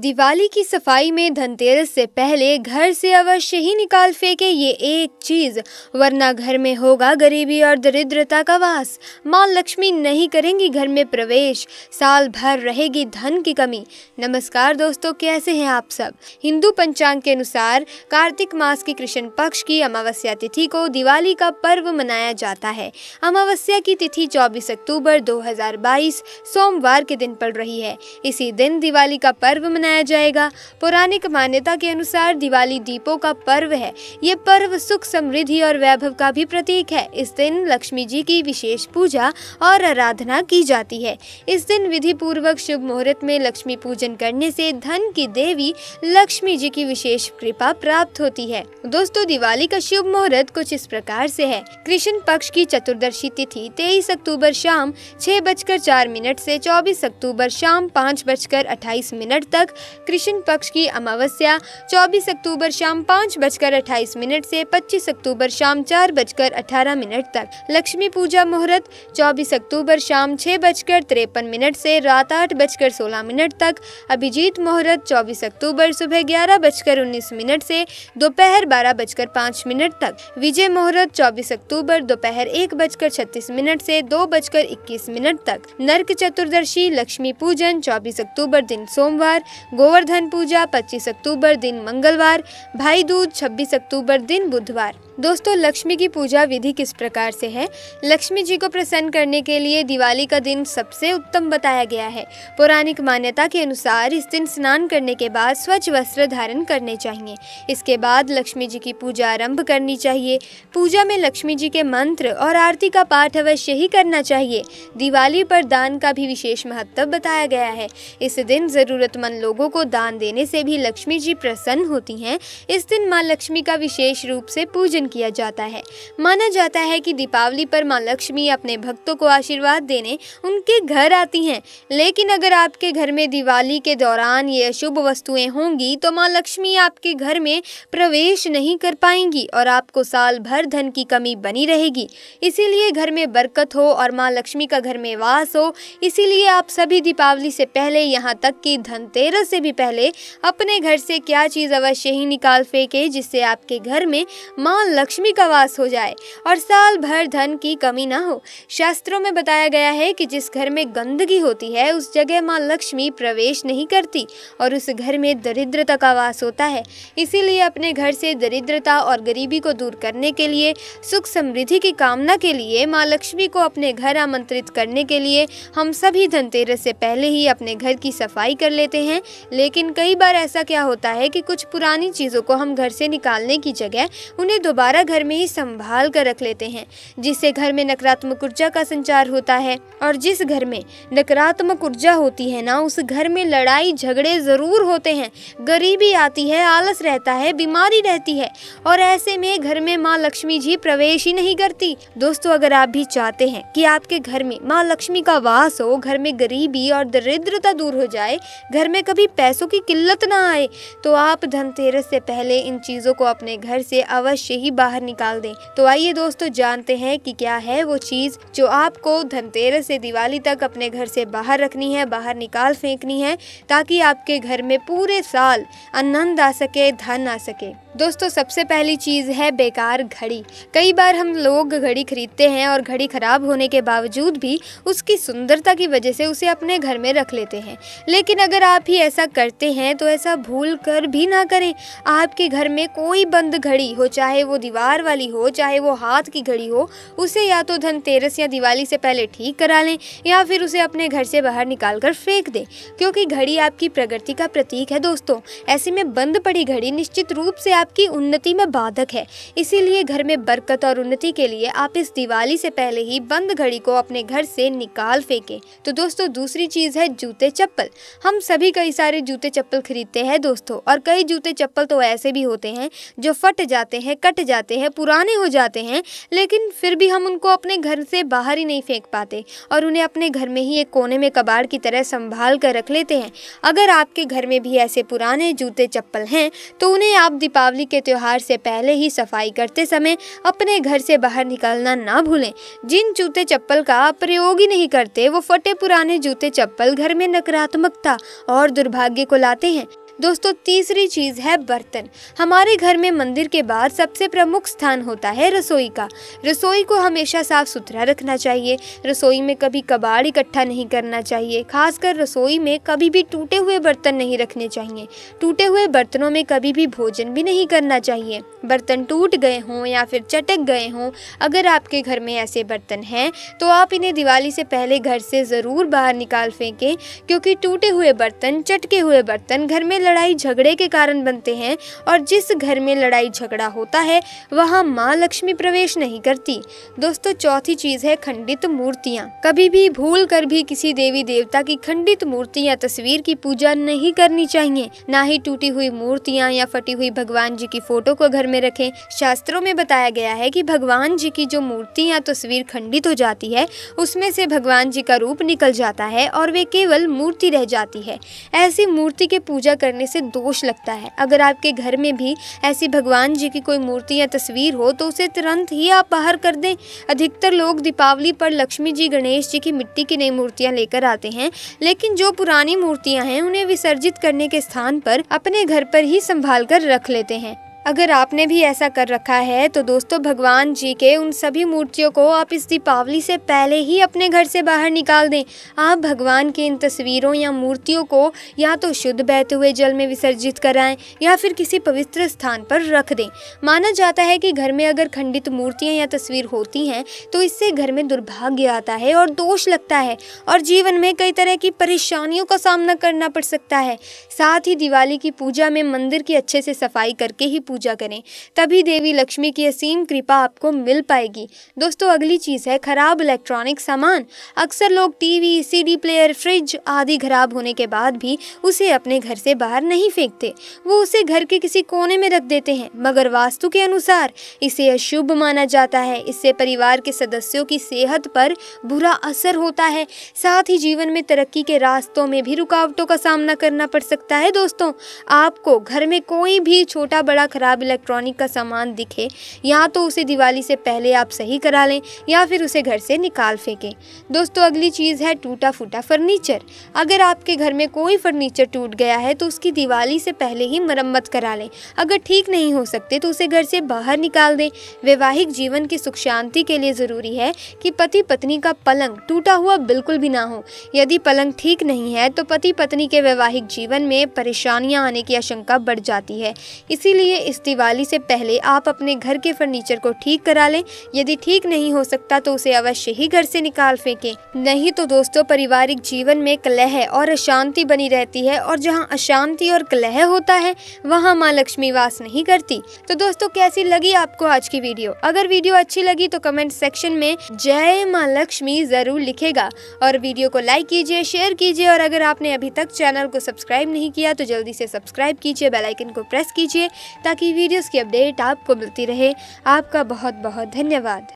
दिवाली की सफाई में धनतेरस से पहले घर से अवश्य ही निकाल फेंके ये एक चीज वरना घर में होगा गरीबी और दरिद्रता का वास माँ लक्ष्मी नहीं करेंगी घर में प्रवेश साल भर रहेगी धन की कमी नमस्कार दोस्तों कैसे हैं आप सब हिंदू पंचांग के अनुसार कार्तिक मास की कृष्ण पक्ष की अमावस्या तिथि को दिवाली का पर्व मनाया जाता है अमावस्या की तिथि चौबीस अक्टूबर दो सोमवार के दिन पड़ रही है इसी दिन दिवाली का पर्व मना मनाया जाएगा पौराणिक मान्यता के अनुसार दिवाली दीपों का पर्व है ये पर्व सुख समृद्धि और वैभव का भी प्रतीक है इस दिन लक्ष्मी जी की विशेष पूजा और आराधना की जाती है इस दिन विधि पूर्वक शुभ मुहूर्त में लक्ष्मी पूजन करने से धन की देवी लक्ष्मी जी की विशेष कृपा प्राप्त होती है दोस्तों दिवाली का शुभ मुहूर्त कुछ इस प्रकार से है कृष्ण पक्ष की चतुर्दशी तिथि तेईस अक्टूबर शाम छह बजकर चार मिनट से चौबीस अक्टूबर शाम पाँच बजकर अट्ठाईस मिनट तक कृष्ण पक्ष की अमावस्या 24 अक्टूबर शाम पाँच बजकर अट्ठाईस मिनट से 25 अक्टूबर शाम चार बजकर अठारह मिनट तक लक्ष्मी पूजा मुहूर्त 24 अक्टूबर शाम छह बजकर तिरपन मिनट से रात आठ बजकर सोलह मिनट तक अभिजीत मुहूर्त 24 अक्टूबर सुबह ग्यारह बजकर उन्नीस मिनट से दोपहर बारह बजकर पाँच मिनट तक विजय मुहूर्त चौबीस अक्टूबर दोपहर एक बजकर छत्तीस मिनट से दो बजकर इक्कीस मिनट तक नर्क चतुर्दशी लक्ष्मी पूजन 24 अक्टूबर दिन सोमवार गोवर्धन पूजा 25 अक्टूबर दिन मंगलवार भाई दूज 26 अक्टूबर दिन बुधवार दोस्तों लक्ष्मी की पूजा विधि किस प्रकार से है लक्ष्मी जी को प्रसन्न करने के लिए दिवाली का दिन सबसे उत्तम बताया गया है पौराणिक मान्यता के अनुसार इस दिन स्नान करने के बाद स्वच्छ वस्त्र धारण करने चाहिए इसके बाद लक्ष्मी जी की पूजा आरंभ करनी चाहिए पूजा में लक्ष्मी जी के मंत्र और आरती का पाठ अवश्य ही करना चाहिए दिवाली पर दान का भी विशेष महत्व बताया गया है इस दिन ज़रूरतमंद लोग लोगों को दान देने से भी लक्ष्मी जी प्रसन्न होती हैं इस दिन माँ लक्ष्मी का विशेष रूप से पूजन किया जाता है माना जाता है कि दीपावली पर माँ लक्ष्मी अपने भक्तों को आशीर्वाद देने उनके घर आती हैं लेकिन अगर आपके घर में दिवाली के दौरान ये अशुभ वस्तुएं होंगी तो माँ लक्ष्मी आपके घर में प्रवेश नहीं कर पाएंगी और आपको साल भर धन की कमी बनी रहेगी इसीलिए घर में बरकत हो और माँ लक्ष्मी का घर में वास हो इसीलिए आप सभी दीपावली से पहले यहाँ तक कि धनतेरस से भी पहले अपने घर से क्या चीज़ अवश्य ही निकाल फेंके जिससे आपके घर में माँ लक्ष्मी का वास हो जाए और साल भर धन की कमी ना हो शास्त्रों में बताया गया है कि जिस घर में गंदगी होती है उस जगह माँ लक्ष्मी प्रवेश नहीं करती और उस घर में दरिद्रता का वास होता है इसीलिए अपने घर से दरिद्रता और गरीबी को दूर करने के लिए सुख समृद्धि की कामना के लिए माँ लक्ष्मी को अपने घर आमंत्रित करने के लिए हम सभी धनतेरस से पहले ही अपने घर की सफाई कर लेते हैं लेकिन कई बार ऐसा क्या होता है कि कुछ पुरानी चीज़ों को हम घर से निकालने की जगह उन्हें दोबारा घर में ही संभाल कर रख लेते हैं जिससे घर में नकारात्मक ऊर्जा का संचार होता है और जिस घर में नकारात्मक ऊर्जा होती है ना उस घर में लड़ाई झगड़े ज़रूर होते हैं गरीबी आती है आलस रहता है बीमारी रहती है और ऐसे में घर में माँ लक्ष्मी जी प्रवेश ही नहीं करती दोस्तों अगर आप भी चाहते हैं कि आपके घर में माँ लक्ष्मी का वास हो घर में गरीबी और दरिद्रता दूर हो जाए घर में कभी कभी पैसों की किल्लत ना आए तो आप धनतेरस से पहले इन चीज़ों को अपने घर से अवश्य ही बाहर निकाल दें तो आइए दोस्तों जानते हैं कि क्या है वो चीज़ जो आपको धनतेरस से दिवाली तक अपने घर से बाहर रखनी है बाहर निकाल फेंकनी है ताकि आपके घर में पूरे साल आनंद आ सके धन आ सके दोस्तों सबसे पहली चीज़ है बेकार घड़ी कई बार हम लोग घड़ी खरीदते हैं और घड़ी ख़राब होने के बावजूद भी उसकी सुंदरता की वजह से उसे अपने घर में रख लेते हैं लेकिन अगर आप ही ऐसा करते हैं तो ऐसा भूल कर भी ना करें आपके घर में कोई बंद घड़ी हो चाहे वो दीवार वाली हो चाहे वो हाथ की घड़ी हो उसे या तो धनतेरस या दिवाली से पहले ठीक करा लें या फिर उसे अपने घर से बाहर निकाल कर फेंक दें क्योंकि घड़ी आपकी प्रगति का प्रतीक है दोस्तों ऐसे में बंद पड़ी घड़ी निश्चित रूप से आप आपकी उन्नति में बाधक है इसीलिए घर में बरकत और उन्नति के लिए आप इस दिवाली से पहले ही बंद घड़ी को अपने घर से निकाल फेंकें तो दोस्तों दूसरी चीज़ है जूते चप्पल हम सभी कई सारे जूते चप्पल खरीदते हैं दोस्तों और कई जूते चप्पल तो ऐसे भी होते हैं जो फट जाते हैं कट जाते हैं पुराने हो जाते हैं लेकिन फिर भी हम उनको अपने घर से बाहर ही नहीं फेंक पाते और उन्हें अपने घर में ही एक कोने में कबाड़ की तरह संभाल कर रख लेते हैं अगर आपके घर में भी ऐसे पुराने जूते चप्पल हैं तो उन्हें आप दीपावली दीपावली के त्यौहार से पहले ही सफाई करते समय अपने घर से बाहर निकलना ना भूलें जिन जूते चप्पल का प्रयोग ही नहीं करते वो फटे पुराने जूते चप्पल घर में नकारात्मकता और दुर्भाग्य को लाते हैं दोस्तों तीसरी चीज़ है बर्तन हमारे घर में मंदिर के बाहर सबसे प्रमुख स्थान होता है रसोई का रसोई को हमेशा साफ़ सुथरा रखना चाहिए रसोई में कभी कबाड़ इकट्ठा नहीं करना चाहिए खासकर रसोई में कभी भी टूटे हुए बर्तन नहीं रखने चाहिए टूटे हुए बर्तनों में कभी भी भोजन भी नहीं करना चाहिए बर्तन टूट गए हों या फिर चटक गए हों अगर आपके घर में ऐसे बर्तन हैं तो आप इन्हें दिवाली से पहले घर से ज़रूर बाहर निकाल फेंकें क्योंकि टूटे हुए बर्तन चटके हुए बर्तन घर में लड़ाई झगड़े के कारण बनते हैं और जिस घर में लड़ाई झगड़ा होता है वहाँ माँ लक्ष्मी प्रवेश नहीं करती दोस्तों चौथी चीज़ है खंडित मूर्तियाँ कभी भी भूल कर भी किसी देवी देवता की खंडित मूर्ति या तस्वीर की पूजा नहीं करनी चाहिए ना ही टूटी हुई मूर्तियाँ या फटी हुई भगवान जी की फोटो को घर में रखे शास्त्रों में बताया गया है की भगवान जी की जो मूर्ति या तस्वीर खंडित हो जाती है उसमें से भगवान जी का रूप निकल जाता है और वे केवल मूर्ति रह जाती है ऐसी मूर्ति के पूजा करने करने से दोष लगता है अगर आपके घर में भी ऐसी भगवान जी की कोई मूर्ति या तस्वीर हो तो उसे तुरंत ही आप बाहर कर दें अधिकतर लोग दीपावली पर लक्ष्मी जी गणेश जी की मिट्टी की नई मूर्तियाँ लेकर आते हैं लेकिन जो पुरानी मूर्तियाँ हैं उन्हें विसर्जित करने के स्थान पर अपने घर पर ही संभाल कर रख लेते हैं अगर आपने भी ऐसा कर रखा है तो दोस्तों भगवान जी के उन सभी मूर्तियों को आप इस दीपावली से पहले ही अपने घर से बाहर निकाल दें आप भगवान की इन तस्वीरों या मूर्तियों को या तो शुद्ध बहते हुए जल में विसर्जित कराएं या फिर किसी पवित्र स्थान पर रख दें माना जाता है कि घर में अगर खंडित मूर्तियाँ या तस्वीर होती हैं तो इससे घर में दुर्भाग्य आता है और दोष लगता है और जीवन में कई तरह की परेशानियों का सामना करना पड़ सकता है साथ ही दिवाली की पूजा में मंदिर की अच्छे से सफाई करके ही पूजा करें तभी देवी लक्ष्मी की असीम कृपा आपको मिल पाएगी दोस्तों अगली चीज़ है खराब इलेक्ट्रॉनिक सामान अक्सर लोग टीवी सीडी प्लेयर फ्रिज आदि खराब होने के बाद भी उसे अपने घर से बाहर नहीं फेंकते वो उसे घर के किसी कोने में रख देते हैं मगर वास्तु के अनुसार इसे अशुभ माना जाता है इससे परिवार के सदस्यों की सेहत पर बुरा असर होता है साथ ही जीवन में तरक्की के रास्तों में भी रुकावटों का सामना करना पड़ सकता है दोस्तों आपको घर में कोई भी छोटा बड़ा खराब ख़राब इलेक्ट्रॉनिक का सामान दिखे या तो उसे दिवाली से पहले आप सही करा लें या फिर उसे घर से निकाल फेंकें दोस्तों अगली चीज़ है टूटा फूटा फर्नीचर अगर आपके घर में कोई फर्नीचर टूट गया है तो उसकी दिवाली से पहले ही मरम्मत करा लें अगर ठीक नहीं हो सकते तो उसे घर से बाहर निकाल दें वैवाहिक जीवन की सुख शांति के लिए ज़रूरी है कि पति पत्नी का पलंग टूटा हुआ बिल्कुल भी ना हो यदि पलंग ठीक नहीं है तो पति पत्नी के वैवाहिक जीवन में परेशानियां आने की आशंका बढ़ जाती है इसीलिए इस दिवाली से पहले आप अपने घर के फर्नीचर को ठीक करा लें यदि ठीक नहीं हो सकता तो उसे अवश्य ही घर से निकाल फेंकें नहीं तो दोस्तों पारिवारिक जीवन में कलह और अशांति बनी रहती है और जहाँ अशांति और कलह होता है वहाँ माँ लक्ष्मी वास नहीं करती तो दोस्तों कैसी लगी आपको आज की वीडियो अगर वीडियो अच्छी लगी तो कमेंट सेक्शन में जय माँ लक्ष्मी जरूर लिखेगा और वीडियो को लाइक कीजिए शेयर कीजिए और अगर आपने अभी तक चैनल को सब्सक्राइब नहीं किया तो जल्दी से सब्सक्राइब कीजिए बेलाइकन को प्रेस कीजिए ताकि ताकि वीडियोस की अपडेट आपको मिलती रहे आपका बहुत बहुत धन्यवाद